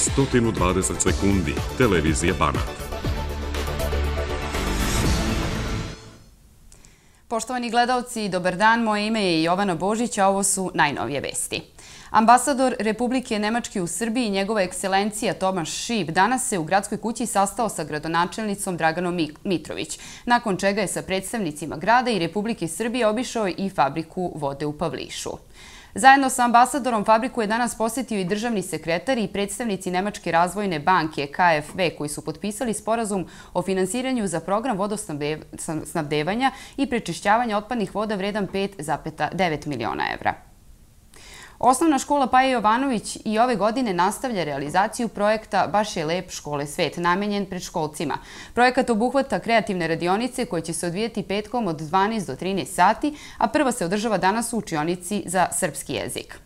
120 sekundi. Televizija Banat. Poštovani gledalci, dobar dan. Moje ime je Jovana Božić, a ovo su najnovije vesti. Ambasador Republike Nemačke u Srbiji, njegova ekscelencija Tomas Šib, danas se u gradskoj kući sastao sa gradonačelnicom Draganom Mitrović, nakon čega je sa predstavnicima grada i Republike Srbije obišao i fabriku vode u Pavlišu. Zajedno sa ambasadorom fabriku je danas posjetio i državni sekretar i predstavnici Nemačke razvojne banke KFV koji su potpisali sporazum o finansiranju za program vodosnabdevanja i prečišćavanja otpadnih voda vredan 5,9 miliona evra. Osnovna škola Paja Jovanović i ove godine nastavlja realizaciju projekta Baš je lep škole svet, namenjen pred školcima. Projekat obuhvata kreativne radionice koje će se odvijeti petkom od 12 do 13 sati, a prva se održava danas u učionici za srpski jezik.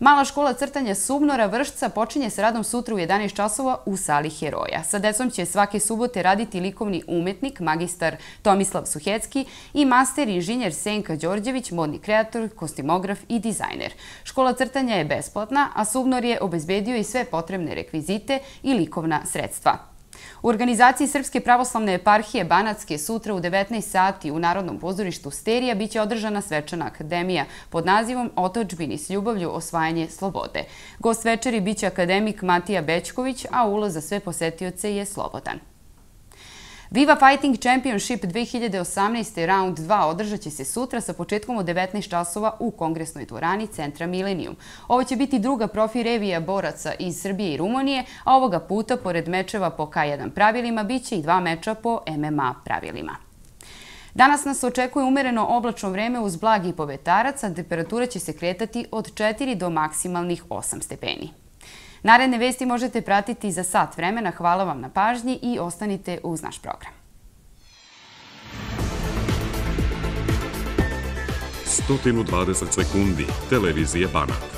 Mala škola crtanja Subnora Vršca počinje s radom sutra u 11 časova u sali Heroja. Sa decom će svake subote raditi likovni umetnik, magistar Tomislav Suhecki i master inženjer Senka Đorđević, modni kreator, kostimograf i dizajner. Škola crtanja je besplatna, a Subnor je obezbedio i sve potrebne rekvizite i likovna sredstva. U organizaciji Srpske pravoslavne eparhije Banatske sutra u 19. sati u Narodnom pozorištu Sterija biće održana svečana akademija pod nazivom Otočbini s ljubavlju osvajanje slobode. Gost večeri biće akademik Matija Bećković, a ulaz za sve posetioce je slobodan. Viva Fighting Championship 2018. round 2 održat će se sutra sa početkom od 19.00 u Kongresnoj dvorani Centra Millennium. Ovo će biti druga profi revija boraca iz Srbije i Rumunije, a ovoga puta, pored mečeva po K1 pravilima, bit će i dva meča po MMA pravilima. Danas nas očekuje umereno oblačno vreme uz blagi povetarac, temperatura će se kretati od 4 do maksimalnih 8 stepeni. Naredne vesti možete pratiti za sat vremena. Hvala vam na pažnji i ostanite uz naš program. 120 sekundi. Televizije Banat.